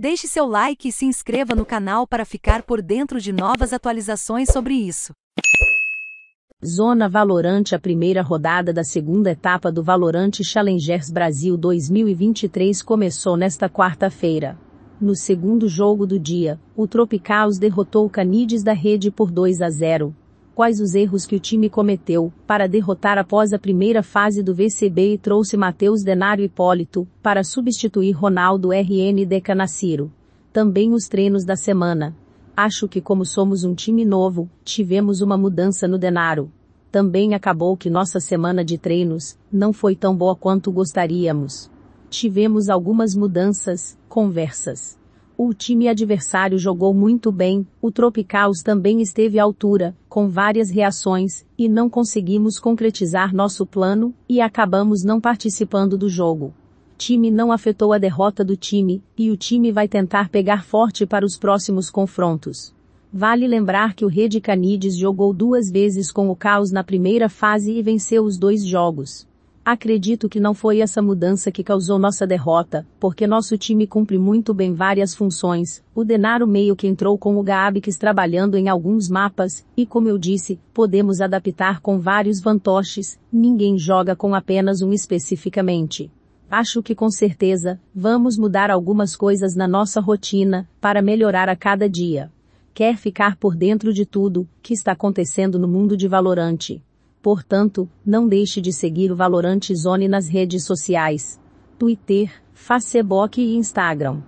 Deixe seu like e se inscreva no canal para ficar por dentro de novas atualizações sobre isso. Zona Valorante A primeira rodada da segunda etapa do Valorante Challengers Brasil 2023 começou nesta quarta-feira. No segundo jogo do dia, o Tropicaus derrotou o Canides da Rede por 2 a 0, quais os erros que o time cometeu para derrotar após a primeira fase do VCB e trouxe Matheus Denário Hipólito para substituir Ronaldo RN Decanaciro. Também os treinos da semana. Acho que como somos um time novo, tivemos uma mudança no Denaro. Também acabou que nossa semana de treinos não foi tão boa quanto gostaríamos. Tivemos algumas mudanças, conversas. O time adversário jogou muito bem, o Tropicaus também esteve à altura, com várias reações, e não conseguimos concretizar nosso plano, e acabamos não participando do jogo. Time não afetou a derrota do time, e o time vai tentar pegar forte para os próximos confrontos. Vale lembrar que o Rede Canides jogou duas vezes com o Caos na primeira fase e venceu os dois jogos. Acredito que não foi essa mudança que causou nossa derrota, porque nosso time cumpre muito bem várias funções. O Denaro meio que entrou com o está trabalhando em alguns mapas, e como eu disse, podemos adaptar com vários vantoches, ninguém joga com apenas um especificamente. Acho que com certeza, vamos mudar algumas coisas na nossa rotina, para melhorar a cada dia. Quer ficar por dentro de tudo, que está acontecendo no mundo de Valorante Portanto, não deixe de seguir o Valorante Zone nas redes sociais. Twitter, Facebook e Instagram.